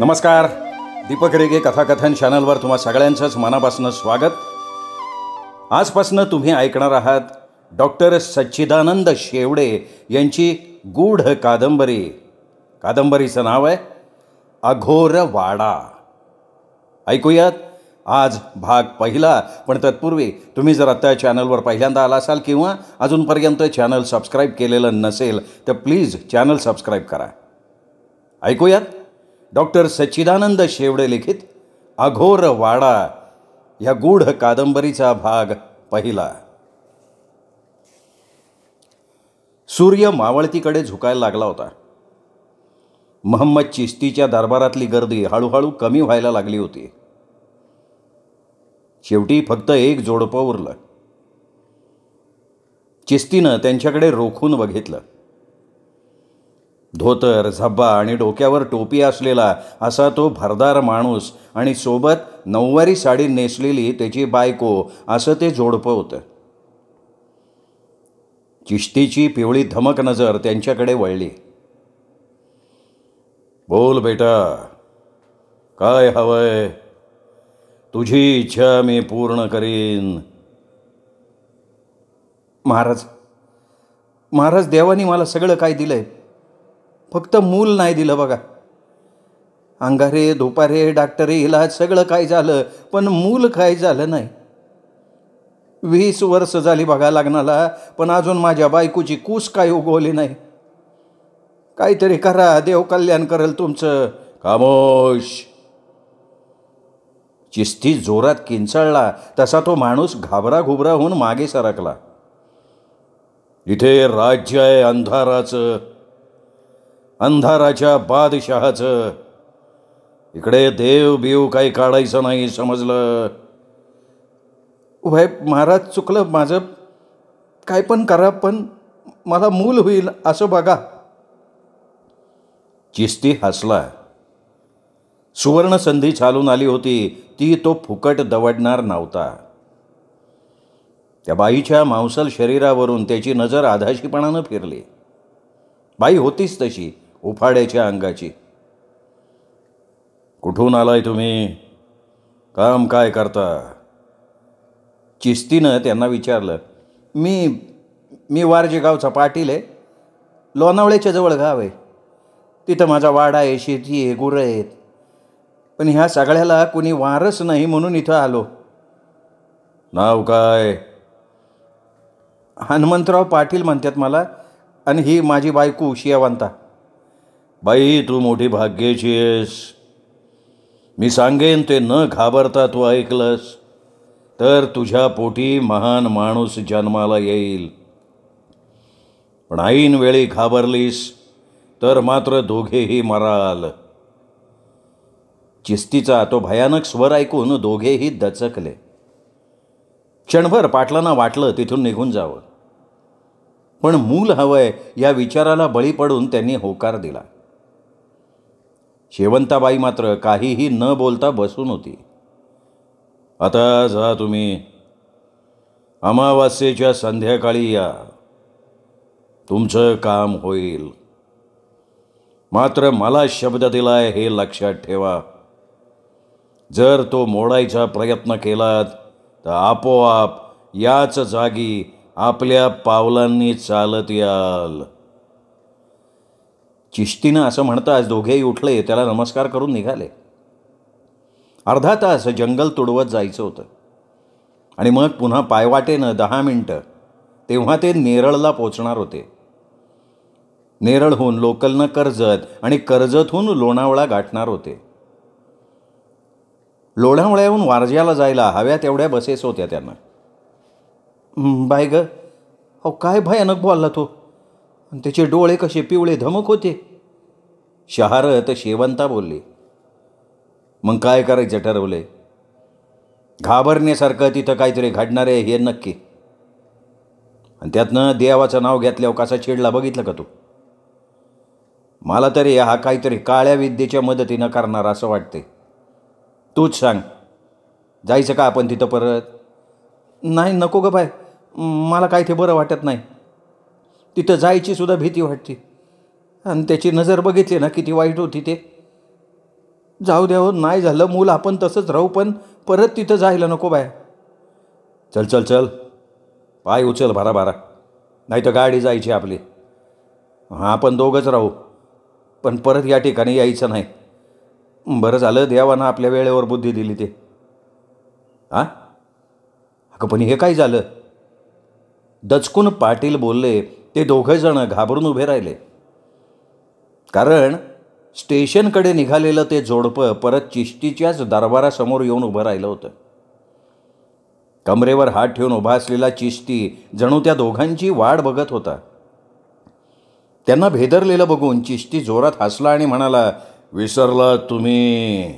नमस्कार दीपक रेगे कथाकथन चॅनलवर तुम्हा सगळ्यांचंच मनापासून स्वागत आजपासून तुम्ही ऐकणार आहात डॉक्टर सच्चिदानंद शेवडे यांची गूढ कादंबरी कादंबरीचं नाव आहे अघोर वाडा ऐकूयात आज भाग पहिला पण तत्पूर्वी तुम्ही जर आत्ता चॅनलवर पहिल्यांदा आला असाल किंवा अजूनपर्यंत चॅनल सबस्क्राईब केलेलं नसेल तर प्लीज चॅनल सबस्क्राईब करा ऐकूयात डॉक्टर सच्चिदानंद शेवडे लिखित अघोर वाडा या गूढ कादंबरीचा भाग पहिला सूर्य मावळतीकडे झुकायला लागला होता महम्मद चिस्तीच्या दरबारातली गर्दी हळूहळू कमी व्हायला लागली होती शेवटी फक्त एक जोडपं उरलं चिस्तीनं त्यांच्याकडे रोखून बघितलं धोतर झब्बा आणि डोक्यावर टोपी असलेला असा तो भरदार माणूस आणि सोबत नऊवारी साडी नेसलेली त्याची बायको असं ते जोडपं होतं चिश्तीची पिवळी धमक नजर त्यांच्याकडे वळली बोल बेटा काय हवंय तुझी इच्छा मी पूर्ण करीन महाराज महाराज देवानी मला सगळं काय दिलंय फक्त मूल नाही दिलं बघा अंगारे दुपारे डाक्टरे इलाज सगळं काय झालं पण मूल काय झालं नाही वीस वर्ष झाली बघा लग्नाला पण अजून माझ्या बायकोची कूस काय उगवली नाही काहीतरी करा देव कल्याण करेल तुमचं कामोश चिस्ती जोरात किंचळला तसा तो माणूस घाबरा घुबरा होऊन मागे सरकला इथे राज्य आहे अंधाराचं अंधाराच्या बादशहाचं इकडे देव बिव काही काढायचं नाही समजलं उभय महाराज चुकलं माझं काय पण करा पण मला मूल होईल असं बघा चिस्ती हसला सुवर्ण संधी चालून आली होती ती तो फुकट दवडणार नव्हता त्या बाईच्या मांसल शरीरावरून त्याची नजर आधाशीपणानं फिरली बाई होतीच तशी उफाड्याच्या अंगाची कुठून आलाय तुम्ही काम काय करता चिस्तीनं त्यांना विचारलं मी मी वारजे गावचा पाटील आहे लोणावळ्याच्या जवळ गाव आहे तिथं माझा वाडा आहे शेती आहे गुरं आहेत पण ह्या सगळ्याला कुणी वारस नाही म्हणून इथं आलो नाव काय हनुमंतराव पाटील म्हणतात मला आणि ही माझी बायको शियावंता बाई तू मोठी भाग्याची आहेस मी सांगेन ते न घाबरता तू ऐकलंस तर तुझ्या पोटी महान माणूस जन्माला येईल पण ऐन वेळी घाबरलीस तर मात्र दोघेही मराल चिस्तीचा तो भयानक स्वर ऐकून दोघेही दचकले क्षणभर पाटलांना वाटलं तिथून निघून जावं पण मूल हवंय या विचाराला बळी पडून त्यांनी होकार दिला शेवंताबाई मात्र काहीही न बोलता बसून होती आता जा तुम्ही अमावास्येच्या संध्याकाळी या तुमचं काम होईल मात्र मला शब्द दिलाय हे लक्षात ठेवा जर तो मोडायचा प्रयत्न केलात तर आपोआप याच जागी आपल्या पावलांनी चालत याल चिश्तीनं असं म्हणताच दोघेही उठले त्याला नमस्कार करून निघाले अर्धा तास जंगल तुडवत जायचं होतं आणि मग पुन्हा पायवाटेनं दहा मिनटं तेव्हा ते नेरळला पोचणार होते नेरळहून लोकलनं कर्जत आणि कर्जतहून लोणावळा गाठणार होते लोणावळ्याहून वारज्याला जायला हव्या तेवढ्या बसेस होत्या त्यांना बाय ग हो काय भयानक बोलला तो त्याचे डोळे कसे पिवळे धमक होते शहारत शेवंता बोलली मग काय करायचं ठरवले घाबरण्यासारखं तिथं काहीतरी घडणार आहे हे नक्की आणि त्यातनं देवाचं नाव घेतल्यावर कसा चिडला बघितलं का तू मला तरी हा काहीतरी काळ्या विद्येच्या मदतीनं करणार असं वाटते तूच सांग जायचं का आपण तिथं परत नाही नको ग बाय मला काही ते बरं वाटत नाही तिथं जायची सुद्धा भीती वाटते आणि त्याची नजर बघितली ना किती वाईट होती ते जाऊ द्या हो नाही झालं मूल आपण तसंच राहू पण परत तिथं जायला नको बाया चल चल चल पाय उचल बारा बारा नाही तर गाडी जायची आपली हां आपण दोघंच राहू पण परत या ठिकाणी यायचं नाही बरं झालं ना आपल्या वेळेवर बुद्धी दिली ते हां अगं पण हे काय झालं दचकून पाटील बोलले ते दोघंजणं घाबरून उभे राहिले कारण स्टेशनकडे निघालेलं ते जोडपं परत चिष्टीच्याच दरबारासमोर येऊन उभं राहिलं होतं कमरेवर हात ठेवून उभा असलेला चिश्ती जणू त्या दोघांची वाढ बघत होता त्यांना भेदरलेलं बघून चिश्ती जोरात हसला आणि म्हणाला विसरलात तुम्ही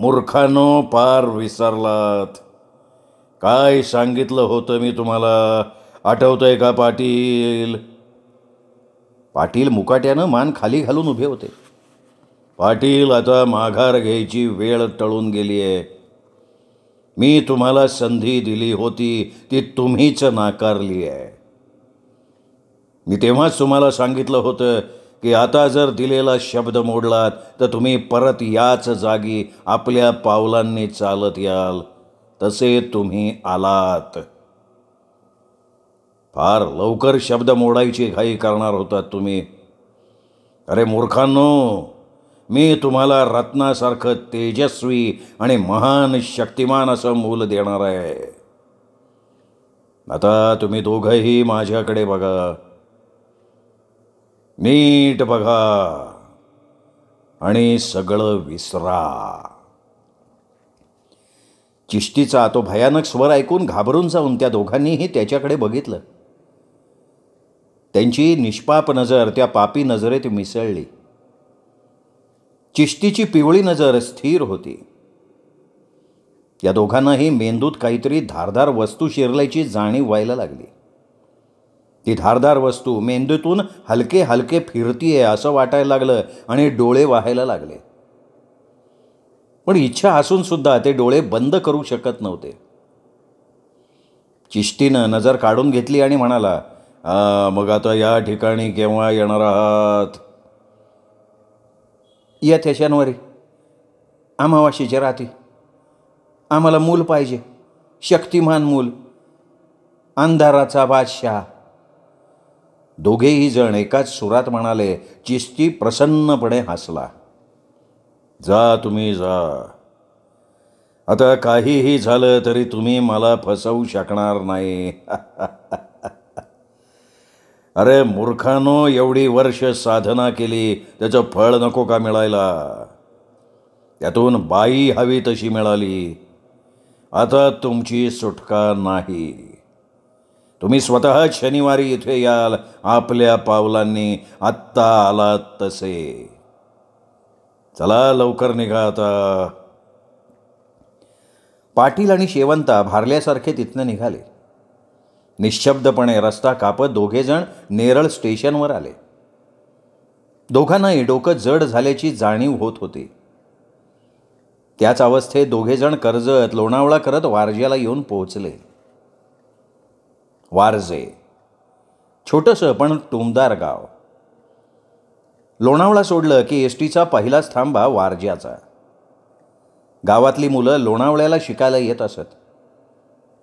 मूर्खानो पार विसरलात काय सांगितलं होतं मी तुम्हाला आठवतंय का पाटील पाटील मुकाट्यानं मान खाली घालून उभे होते पाटील आता माघार घ्यायची वेळ टळून गेली आहे मी तुम्हाला संधी दिली होती ती तुम्हीच नाकारली आहे मी तेव्हाच तुम्हाला सांगितलं होतं की आता जर दिलेला शब्द मोडलात तर तुम्ही परत याच जागी आपल्या पावलांनी चालत याल तसे तुम्ही आलात फार लवकर शब्द मोडायची घाई करणार होतात तुम्ही अरे मूर्खांनो मी तुम्हाला रत्नासारखं तेजस्वी आणि महान शक्तिमान असं मूल देणार आहे आता तुम्ही दोघंही माझ्याकडे बघा नीट बघा आणि सगळं विसरा चिष्टीचा तो भयानक स्वर ऐकून घाबरून जाऊन त्या दोघांनीही त्याच्याकडे बघितलं त्यांची निष्पाप नजर त्या पापी नजरेत मिसळली चिश्तीची पिवळी नजर स्थिर होती या दोघांनाही मेंदूत काहीतरी धारदार वस्तू शिरल्याची जाणीव व्हायला लागली ती धारदार वस्तू मेंदूतून हलके हलके फिरतीये असं वाटायला लागलं आणि डोळे व्हायला लागले पण इच्छा असून सुद्धा ते डोळे बंद करू शकत नव्हते चिश्तीनं नजर काढून घेतली आणि म्हणाला मग आता या ठिकाणी केव्हा येणार आहात येथे शनिवारी अमावाशीच्या राहते आम्हाला मूल पाहिजे शक्तिमान मूल अंधाराचा बादशाह दोघेही जण एकाच सुरात म्हणाले चिस्ती प्रसन्नपणे हसला जा तुम्ही जा आता काहीही झालं तरी तुम्ही मला फसवू शकणार नाही अरे मूर्खानो एवढी वर्ष साधना केली त्याचं फळ नको का मिळायला त्यातून बाई हवी तशी मिळाली आता तुमची सुटका नाही तुम्ही स्वतः शनिवारी इथे याल आपल्या पावलांनी आत्ता आलात तसे चला लवकर निघा आता पाटील आणि शेवंता भारल्यासारखे तिथनं निघाले निशब्दपणे रस्ता कापत दोघेजण नेरळ स्टेशनवर आले दोघांनाही डोकं जड झाल्याची जाणीव होत होती त्याच अवस्थेत दोघेजण कर्जत लोणावळा करत वारजेला येऊन पोहोचले वारजे छोटंसं पण टुमदार गाव लोणावळा सोडलं की एस टीचा पहिलाच थांबा वारज्याचा गावातली मुलं लोणावळ्याला शिकायला येत असत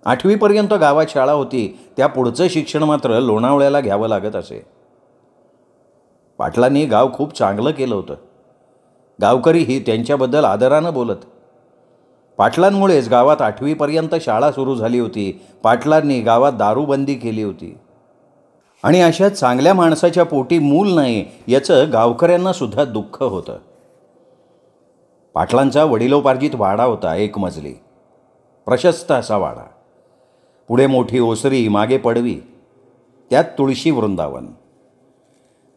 आठवीपर्यंत गावात शाळा होती त्या पुढचं शिक्षण मात्र लोणावळ्याला घ्यावं लागत असे पाटलांनी गाव खूप चांगलं केलं होतं गावकरीही त्यांच्याबद्दल आदरानं बोलत पाटलांमुळेच गावात आठवीपर्यंत शाळा सुरू झाली होती पाटलांनी गावात दारूबंदी केली होती आणि अशा चांगल्या माणसाच्या पोटी मूल नाही याचं सुद्धा दुःख होतं पाटलांचा वडिलोपार्जित वाडा होता एक मजली प्रशस्त असा वाडा पुढे मोठी ओसरी मागे पडवी त्यात तुळशी वृंदावन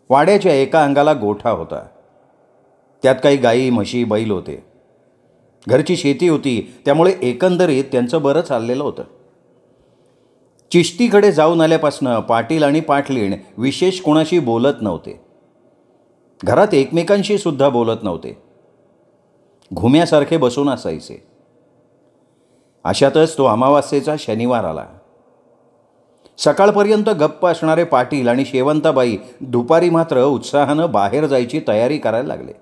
वाड्याच्या एका अंगाला गोठा होता त्यात काही गाई म्हशी बैल होते घरची शेती होती त्यामुळे एकंदरीत त्यांचं बरं चाललेलं होतं चिश्तीकडे जाऊन आल्यापासनं पाटील आणि पाटलीण विशेष कोणाशी बोलत नव्हते घरात एकमेकांशी सुद्धा बोलत नव्हते घुम्यासारखे बसून असायचे अशातच तो अमावास्येचा शनिवार आला सकाळपर्यंत गप्प असणारे पाटील आणि शेवंताबाई दुपारी मात्र उत्साहानं बाहेर जायची तयारी करायला लागले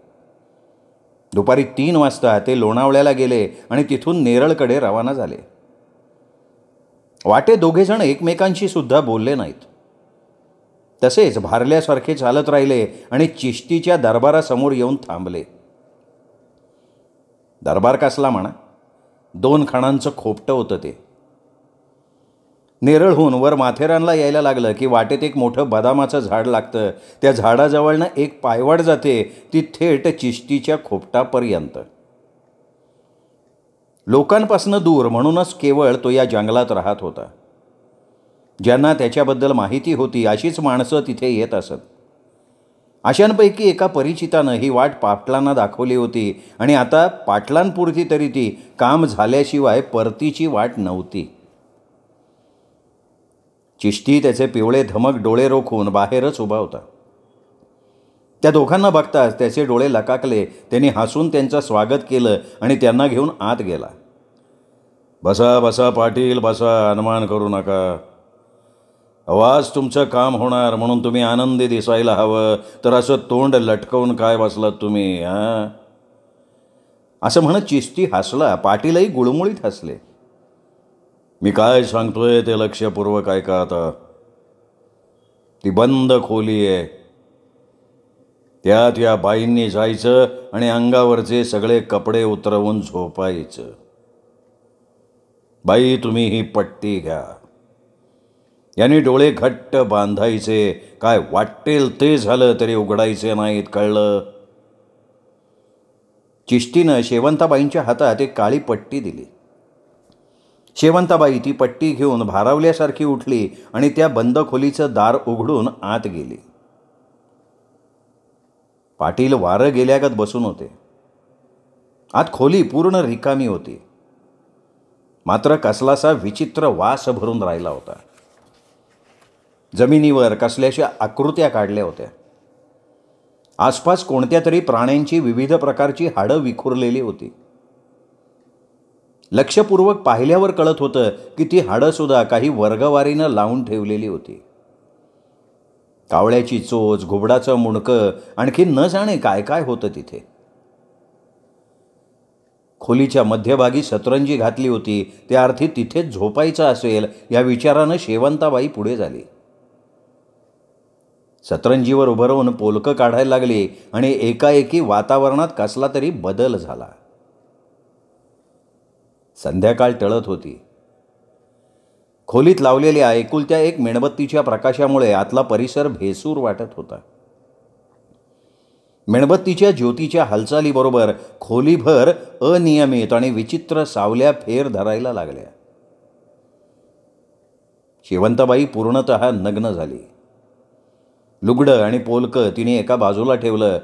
दुपारी तीन वाजता ते लोणावळ्याला गेले आणि तिथून नेरळकडे रवाना झाले वाटे दोघेजण एकमेकांशी सुद्धा बोलले नाहीत तसेच भारल्यासारखे चालत राहिले आणि चिश्तीच्या दरबारासमोर येऊन थांबले दरबार कसला म्हणा दोन खणांचं खोपटं होतं ते नेरळहून वर माथेरानला यायला लागलं की वाटेत एक मोठं बदामाचं झाड लागतं त्या झाडाजवळनं एक पायवाड जाते ती थेट चिश्तीच्या खोपटापर्यंत लोकांपासनं दूर म्हणूनच केवळ तो या जंगलात राहत होता ज्यांना त्याच्याबद्दल माहिती होती अशीच माणसं तिथे येत असत अशांपैकी एका परिचितानं ही वाट पाटलांना दाखवली होती आणि आता पाटलांपुरती तरी ती काम झाल्याशिवाय परतीची वाट नव्हती चिष्टी त्याचे पिवळे धमक डोळे रोखून बाहेरच उभा होता त्या दोघांना बघताच त्याचे डोळे लकाकले त्यांनी हसून त्यांचं स्वागत केलं आणि त्यांना घेऊन आत गेला बसा बसा पाटील बसा अनुमान करू नका आवाज तुमचं काम होणार म्हणून तुम्ही आनंदी दिसायला हवं तर असं तोंड लटकवून काय बसलात तुम्ही हां असं म्हणत चिस्ती हसला पाटीलही गुळमुळीत हसले मी काय सांगतोय ते लक्षपूर्वक ऐका आता ती बंद खोली आहे त्यात या बाईंनी जायचं आणि अंगावरचे सगळे कपडे उतरवून झोपायचं बाई तुम्ही ही पट्टी घ्या यांनी डोळे घट्ट बांधायचे काय वाटेल ते झालं तरी उघडायचे नाहीत कळलं चिष्टीनं शेवंताबाईंच्या हातात एक काळी पट्टी दिली शेवंताबाई ती पट्टी घेऊन भारावल्यासारखी उठली आणि त्या बंद खोलीचं दार उघडून आत गेली पाटील वारं गेल्यागत बसून होते आत खोली पूर्ण रिकामी होती मात्र कसलासा विचित्र वास भरून राहिला होता जमिनीवर कसल्याशा आकृत्या काढल्या होत्या आसपास कोणत्या तरी प्राण्यांची विविध प्रकारची हाडं विखुरलेली होती लक्षपूर्वक पाहिल्यावर कळत होतं की ती सुद्धा काही वर्गवारीनं लावून ठेवलेली होती कावळ्याची चोच घुबडाचं मुणकं आणखी न जाणे काय काय होतं तिथे खोलीच्या मध्यभागी सतरंजी घातली होती त्या अर्थी तिथेच झोपायचं असेल या विचारानं शेवंताबाई पुढे झाली सतरंजीवर उभं राहून पोलकं काढायला लागली आणि एकाएकी वातावरणात कसला तरी बदल झाला संध्याकाळ टळत होती खोलीत लावलेल्या एकुलत्या एक मेणबत्तीच्या प्रकाशामुळे आतला परिसर भेसूर वाटत होता मेणबत्तीच्या ज्योतीच्या हालचालीबरोबर खोलीभर अनियमित आणि विचित्र सावल्या फेर धरायला लागल्या शिवंताबाई पूर्णत नग्न झाली लुगडं आणि पोलकं तिने एका बाजूला ठेवलं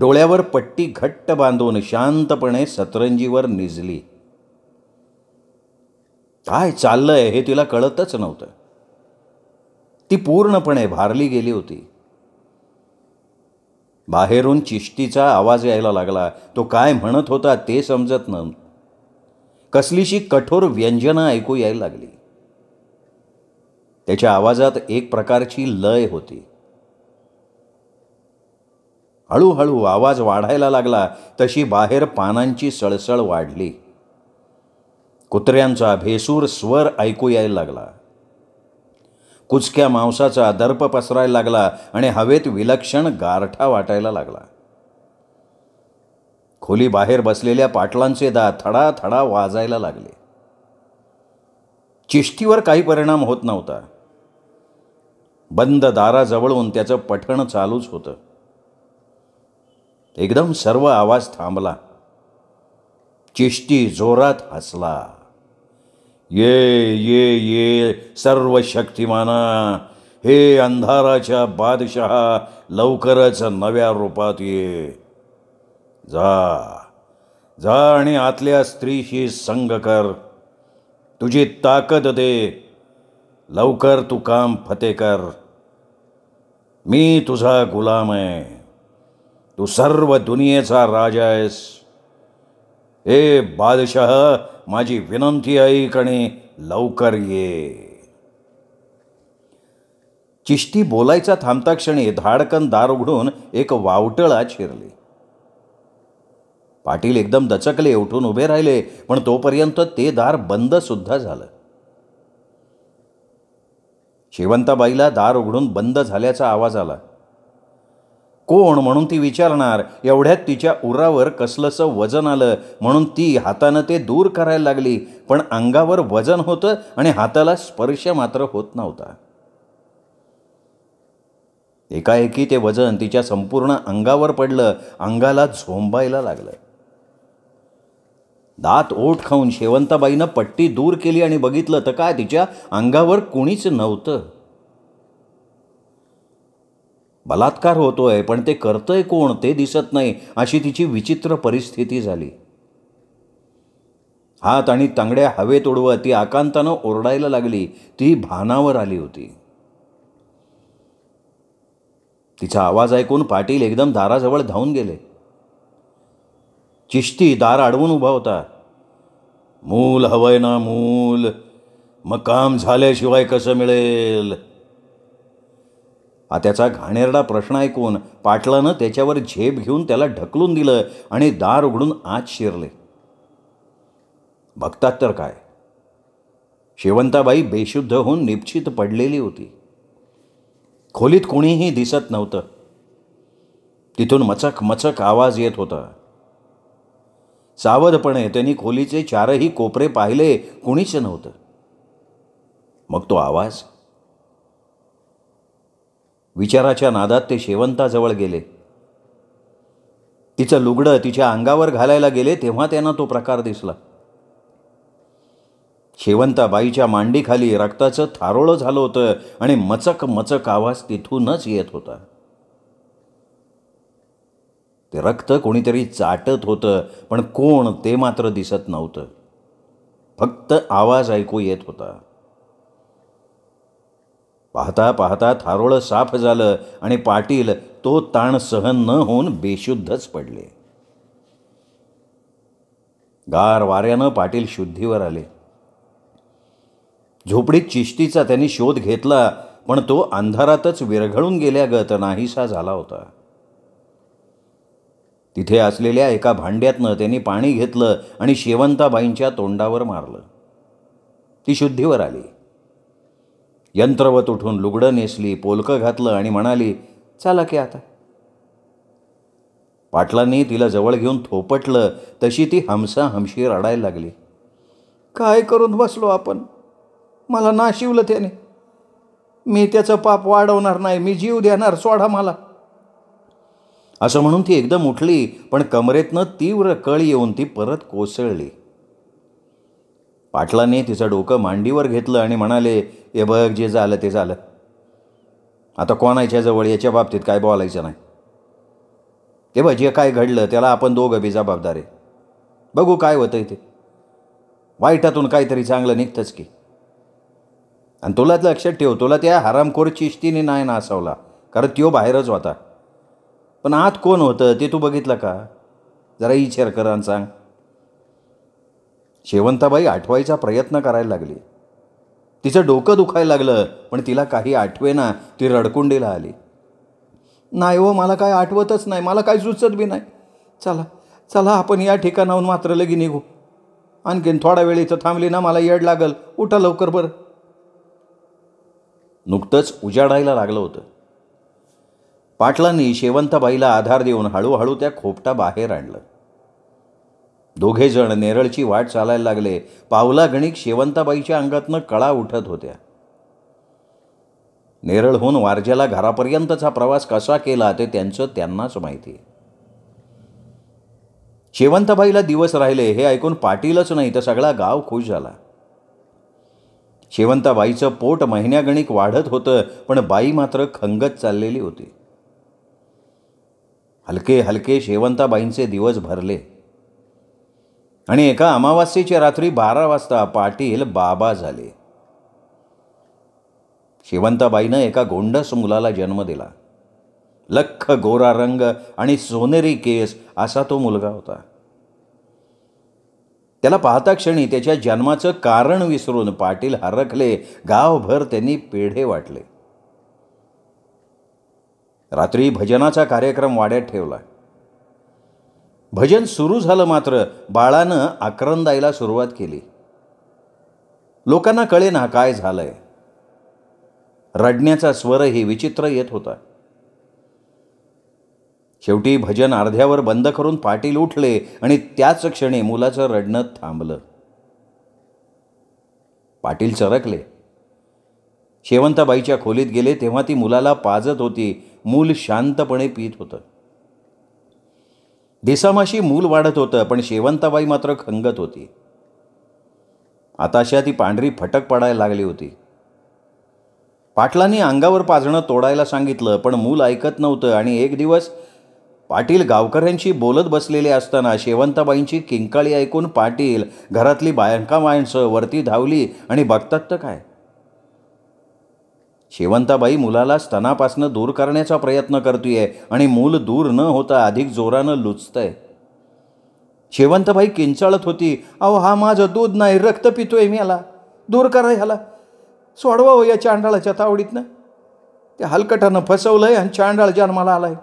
डोळ्यावर पट्टी घट्ट बांधून शांतपणे सतरंजीवर निजली काय चाललंय हे तिला कळतच नव्हतं ती पूर्णपणे भारली गेली होती बाहेरून चिश्तीचा आवाज यायला लागला तो काय म्हणत होता ते समजत नव्हतं कसलीशी कठोर व्यंजनं ऐकू यायला लागली त्याच्या आवाजात एक प्रकारची लय होती हळूहळू आवाज वाढायला लागला तशी बाहेर पानांची सळसळ वाढली कुत्र्यांचा भेसूर स्वर ऐकू यायला लागला कुचक्या मांसाचा दर्प पसरायला लागला आणि हवेत विलक्षण गारठा वाटायला लागला खोली बाहेर बसलेल्या पाटलांचे दात थडा थडा वाजायला लागले चिष्टीवर काही परिणाम होत नव्हता बंद दाराजवळून त्याचं पठण चालूच होतं एकदम सर्व आवाज थांबला चिष्टी जोरात हसला ये ये ये सर्व शक्तिमाना हे अंधाराच्या बादशहा लवकरच नव्या रूपात ये जा जा आणि आतल्या स्त्रीशी संग कर तुझी ताकद दे लवकर तू काम फते कर मी तुझा गुलाम आहे तू सर्व दुनियेचा राजा आहेस ए बादशाह माझी विनंती ऐक लवकर ये चिष्टी बोलायचा थांबता क्षणी धाडकन दार उघडून एक वावटळा शिरली पाटील एकदम दचकले उठून उभे राहिले पण तोपर्यंत ते दार बंद सुद्धा झालं शेवंताबाईला दार उघडून बंद झाल्याचा आवाज आला कोण म्हणून ती विचारणार एवढ्यात तिच्या उरावर कसलंसं वजन आलं म्हणून ती हातानं ते दूर करायला लागली पण अंगावर वजन होतं आणि हाताला स्पर्श मात्र होत नव्हता एकाएकी ते वजन तिच्या संपूर्ण अंगावर पडलं अंगाला झोंबायला लागलं दात ओठ खाऊन शेवंताबाईनं पट्टी दूर केली आणि बघितलं तर काय तिच्या अंगावर कुणीच नव्हतं बलात्कार होतोय पण ते करतंय कोण ते दिसत नाही अशी तिची विचित्र परिस्थिती झाली हात आणि तांगड्या हवेत उडवत ती आकांतानं ओरडायला लागली ती भानावर आली होती तिचा आवाज ऐकून पाटील एकदम दाराजवळ धावून गेले चिश्ती दार अडवून उभा होता मूल हवय ना मूल मग काम झाल्याशिवाय कसं मिळेल त्याचा घाणेरडा प्रश्न ऐकून पाटलानं त्याच्यावर झेप घेऊन त्याला ढकलून दिलं आणि दार उघडून आत शिरले बघतात तर काय शेवंताबाई बेशुद्ध होऊन निप्चित पडलेली होती खोलीत कोणीही दिसत नव्हतं तिथून मचक मचक आवाज येत होता सावधपणे त्यांनी खोलीचे चारही कोपरे पाहिले कोणीच नव्हतं मग तो आवाज विचाराच्या नादात ते शेवंताजवळ गेले तिचं लुगडं तिच्या अंगावर घालायला गेले तेव्हा त्यांना तो प्रकार दिसला शेवंता बाईच्या मांडीखाली रक्ताचं थारोळं झालं होतं आणि मचक मचक आवाज तिथूनच येत होता ते रक्त कोणीतरी चाटत होतं पण कोण ते मात्र दिसत नव्हतं फक्त आवाज ऐकू येत होता पाहता पाहता थारोळं साफ झालं आणि पाटील तो ताण सहन न होऊन बेशुद्धच पडले गार वाऱ्यानं पाटील शुद्धीवर आले झोपडीत चिश्तीचा त्यांनी शोध घेतला पण तो अंधारातच विरघळून गेल्यागत नाहीसा झाला होता तिथे असलेल्या एका भांड्यातनं त्यांनी पाणी घेतलं आणि शेवंताबाईंच्या तोंडावर मारलं ती शुद्धीवर आली यंत्रवत उठून लुगडं नेसली पोलकं घातलं आणि म्हणाली चला की आता पाटलांनी तिला जवळ घेऊन थोपटलं तशी ती हमसा हमशी रडायला लागली काय करून बसलो आपण मला ना शिवलं त्याने मी त्याचं पाप वाढवणार नाही मी जीव देणार सोडा मला असं म्हणून ती एकदम उठली पण कमरेतनं तीव्र कळ येऊन ती परत कोसळली पाटलाने तिचं डोकं मांडीवर घेतलं आणि म्हणाले हे बघ जे झालं ते झालं आता कोणाच्याजवळ याच्या बाबतीत काय बोलायचं नाही ते बघ जे काय घडलं त्याला आपण दोघं बी जबाबदार आहे बघू काय होतं ते वाईटातून काहीतरी चांगलं निघतंच की आणि तुला लक्षात ठेव तुला त्या हरामखोर चिश्तीने नाही ना असावला कारण तो बाहेरच होता पण आत कोण होतं ते तू बघितलं का जरा विचार करा आणि सांग शेवंताबाई आठवायचा प्रयत्न करायला लागली तिचं डोकं दुखायला लागलं पण तिला काही आठवेना ती रडकुंडीला आली नाही हो मला काय आठवतच नाही मला काय सुचत बी नाही चला चला आपण या ठिकाणाहून मात्र लगी निघू आणखीन थोडा वेळ इथं थांबली ना मला येड लागल उठा लवकर बरं नुकतंच उजाडायला लागलं होतं पाटलांनी शेवंताबाईला आधार देऊन हळूहळू त्या खोपटा बाहेर आणलं दोघेजण नेरळची वाट चालायला लागले पावला गणिक शेवंताबाईच्या अंगातनं कळा उठत होत्या नेरळहून वारजेला घरापर्यंतचा प्रवास कसा केला ते त्यांचं त्यांनाच माहिती शेवंताबाईला दिवस राहिले हे ऐकून पाटीलच नाही तर सगळा गाव खुश झाला शेवंताबाईचं पोट महिन्यागणिक वाढत होतं पण बाई मात्र खंगत चाललेली होती हलके हलके शेवंताबाईंचे दिवस भरले आणि एका अमावास्येच्या रात्री बारा वाजता पाटील बाबा झाले शिवंताबाईनं एका गोंडस मुलाला जन्म दिला लख गोरा रंग आणि सोनेरी केस असा तो मुलगा होता त्याला पाहता क्षणी त्याच्या जन्माचं कारण विसरून पाटील हरकले गावभर त्यांनी पेढे वाटले रात्री भजनाचा कार्यक्रम वाड्यात ठेवला भजन सुरू झालं मात्र बाळानं आक्रंदायला सुरुवात केली लोकांना कळेना काय झालंय रडण्याचा स्वरही विचित्र येत होता शेवटी भजन अर्ध्यावर बंद करून पाटील उठले आणि त्याच क्षणी मुलाचं रडणं थांबलं पाटील चरकले शेवंताबाईच्या खोलीत गेले तेव्हा ती मुलाला पाजत होती मूल शांतपणे पीत होतं देसामाशी मूल वाढत होतं पण शेवंताबाई मात्र खंगत होती आताशा ती पांढरी फटक पडायला लागली होती पाटलांनी अंगावर पाजणं तोडायला सांगितलं पण मूल ऐकत नव्हतं आणि एक दिवस पाटील गावकऱ्यांशी बोलत बसलेले असताना शेवंताबाईंची किंकाळी ऐकून पाटील घरातली बायंका माणसं वरती धावली आणि बघतात तर काय शेवंताबाई मुलाला स्तनापासनं दूर करण्याचा प्रयत्न करतोय आणि मूल दूर न होता अधिक जोरानं लुचतंय शेवंतबाई किंचाळत होती अहो हा माझं दूध नाही रक्त पितोय मी याला दूर करा ह्याला सोडवा हो या चांडाळाच्या तावडीतनं ते हलकटानं फसवलंय आणि चांडाळ जन्माला आलाय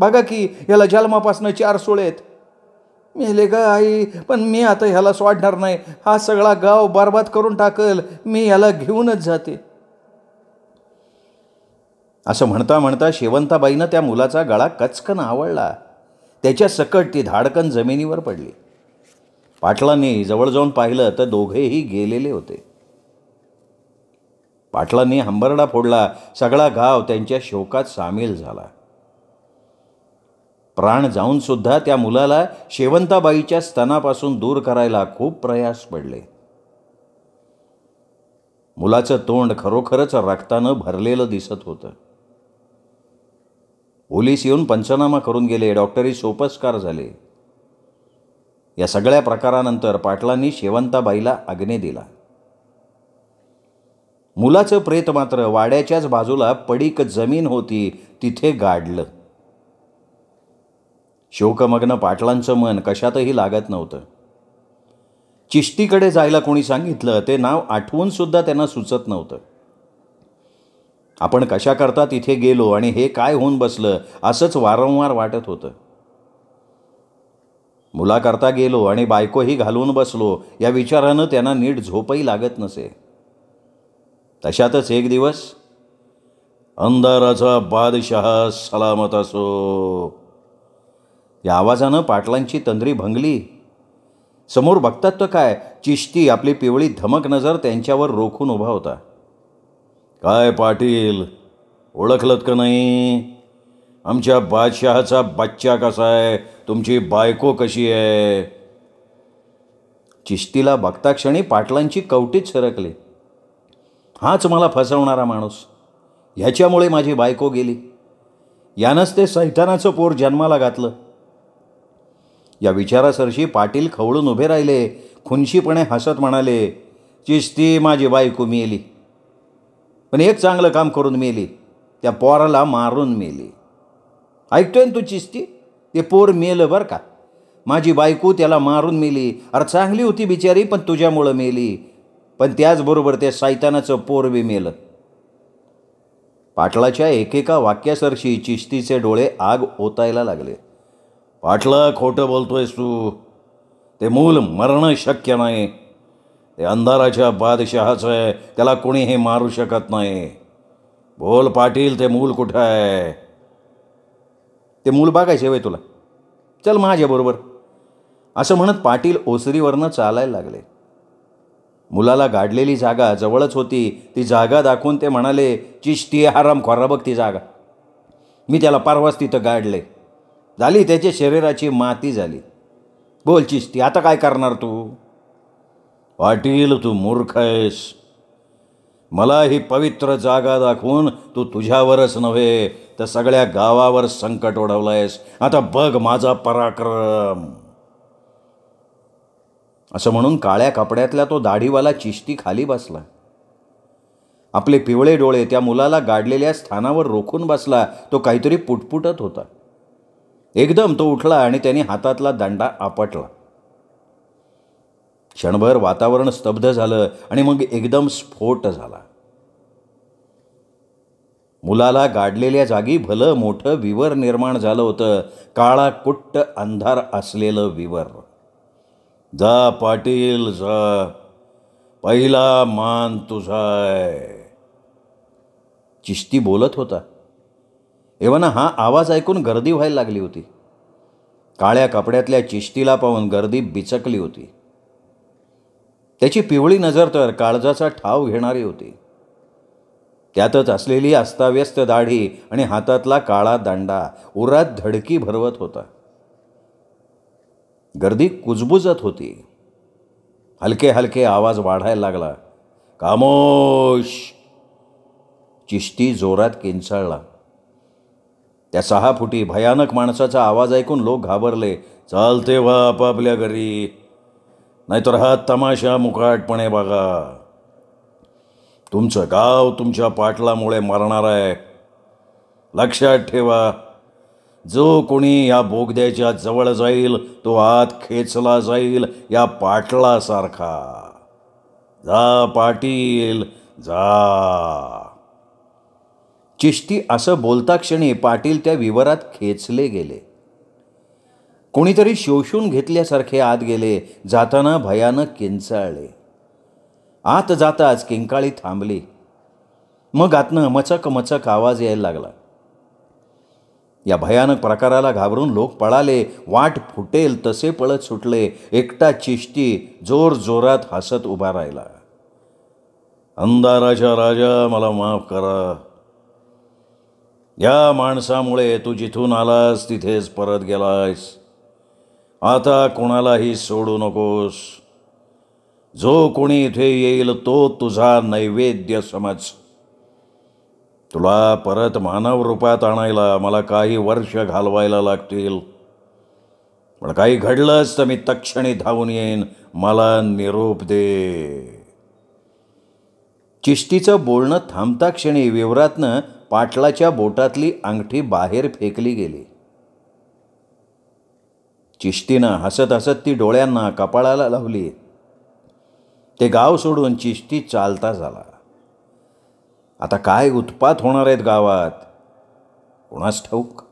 बघा की ह्याला जन्मापासनं चार सोळे आहेत मेले ग आई पण मी आता ह्याला सोडणार नाही हा सगळा गाव बरबाद करून टाकल मी ह्याला घेऊनच जाते असं म्हणता म्हणता शेवंताबाईनं त्या मुलाचा गळा कचकन आवळला त्याच्या सकट ती धाडकन जमिनीवर पडली पाटलांनी जवळ जाऊन पाहिलं तर दोघेही गेलेले होते पाटलांनी हंबरडा फोडला सगळा गाव त्यांच्या शोकात सामील झाला प्राण जाऊन सुद्धा त्या मुलाला शेवंताबाईच्या स्तनापासून दूर करायला खूप प्रयास पडले मुलाचं तोंड खरोखरच रक्तानं भरलेलं दिसत होतं पोलीस येऊन पंचनामा करून गेले डॉक्टरी सोपस्कार झाले या सगळ्या प्रकारानंतर पाटलांनी शेवंताबाईला आग्ने दिला मुलाचं प्रेत मात्र वाड्याच्याच बाजूला पडीक जमीन होती तिथे गाडलं शोकमग्न पाटलांचं मन कशातही लागत नव्हतं चिश्तीकडे जायला कोणी सांगितलं ते नाव आठवून सुद्धा त्यांना सुचत नव्हतं आपण कशाकरता तिथे गेलो आणि हे काय होऊन बसलं असंच वारंवार वाटत होतं मुलाकरता गेलो आणि बायकोही घालून बसलो या विचारानं त्यांना नीट झोपही लागत नसे तशातच एक दिवस अंधाराचा बादशाह सलामत असो या आवाजानं पाटलांची तंद्री भंगली समोर बघतात तर काय चिश्ती आपली पिवळी धमक नजर त्यांच्यावर रोखून उभा होता काय पाटील ओळखलत का नाही आमच्या बादशहाचा बच्चा कसा आहे तुमची बायको कशी आहे चिश्तीला बघता क्षणी पाटलांची कवटीच सरकली हाच मला फसवणारा माणूस ह्याच्यामुळे माझी बायको गेली यानंच ते सैतानाचं पोर जन्माला घातलं या विचारासरशी पाटील खवळून उभे राहिले खुनशीपणे हसत म्हणाले चिश्ती माझी बायको मेली पण एक चांगलं काम करून मेली त्या पोराला मारून मेली ऐकतोय ना तू चिस्ती ते पोर मेलं बरं का माझी बायको त्याला मारून मेली अरे चांगली होती बिचारी पण तुझ्यामुळं मेली पण त्याचबरोबर त्या सायतानाचं पोर बी मेलं पाटलाच्या एकेका वाक्यासरशी चिश्तीचे डोळे आग ओतायला लागले पाटला खोटं बोलतोयस तू ते मूल मरणं शक्य नाही ते अंधाराच्या बादशहाचं आहे त्याला कोणीही मारू शकत नाही बोल पाटील ते मूल कुठं आहे ते मूल बघायचे वय तुला चल माझ्याबरोबर असं म्हणत पाटील ओसरीवरनं चालायला लागले मुलाला गाडलेली जागा जवळच होती ती जागा दाखवून ते म्हणाले चिष्टी आराम खोरा बघ ती जागा मी त्याला परवाच तिथं गाडले झाली त्याच्या शरीराची माती झाली बोल चिष्टी आता काय करणार तू पाटील तू मूर्ख आहेस मला ही पवित्र जागा दाखवून तू तुझ्यावरच नव्हे तर सगळ्या गावावर संकट ओढवलं आता बघ माझा पराक्रम असं म्हणून काळ्या कपड्यातल्या तो दाढीवाला चिश्ती खाली बसला आपले पिवळे डोळे त्या मुलाला गाडलेल्या स्थानावर रोखून बसला तो काहीतरी पुटपुटत होता एकदम तो उठला आणि त्याने हातातला दंडा आपटला क्षणभर वातावरण स्तब्ध झालं आणि मग एकदम स्फोट झाला मुलाला गाडलेल्या जागी भलं मोठं विवर निर्माण झालं होतं काळा कुट्ट अंधार असलेलं विवर जा पाटील जा पहिला मान तुझाय चिश्ती बोलत होता एव्हाना हा आवाज ऐकून गर्दी व्हायला लागली होती काळ्या कपड्यातल्या चिश्तीला पाहून गर्दी बिचकली होती त्याची पिवळी नजर तर काळजाचा ठाव घेणारी होती त्यातच असलेली अस्ताव्यस्त दाढी आणि हातातला काळा दांडा उरात धडकी भरवत होता गर्दी कुजबुजत होती हलके हलके आवाज वाढायला लागला कामोश चिश्ती जोरात किंचाळला त्या सहा फुटी भयानक माणसाचा आवाज ऐकून लोक घाबरले चालते वा आपापल्या घरी नाहीतर हा तमाशा मुकाटपणे बघा तुमचं गाव तुमच्या पाटलामुळे मरणार आहे लक्षात ठेवा जो कोणी या बोगद्याच्या जवळ जाईल तो हात खेचला जाईल या पाटलासारखा जा पाटील जा चिश्ती असं बोलता क्षणी पाटील त्या विवरात खेचले गेले कोणीतरी शोषून घेतल्यासारखे आत गेले जाताना भयानक किंचाळले आत जाताच किंकाळी थांबली मग आतनं मचक मचक आवाज यायला लागला या भयानक प्रकाराला घाबरून लोक पळाले वाट फुटेल तसे पळत सुटले एकटा चिष्टी जोर जोरात हसत उभा राहिला अंधाराच्या राजा मला माफ करा या माणसामुळे तू जिथून आलास तिथेच परत गेलास आता कोणालाही सोडू नकोस जो कोणी इथे येईल तो तुझा नैवेद्य समज तुला परत मानव रूपात आणायला मला काही वर्ष घालवायला लागतील पण काही घडलंच तर मी तक्षणी धावून येईन मला निरोप दे चिष्टीचं बोलणं थांबता क्षणी विवरातनं पाटलाच्या बोटातली अंगठी बाहेर फेकली गेली चिष्टीनं हसत हसत ती डोळ्यांना कपाळाला लावली ते गाव सोडून चिश्ती चालता झाला आता काय उत्पात होणार आहेत गावात कोणास ठाऊक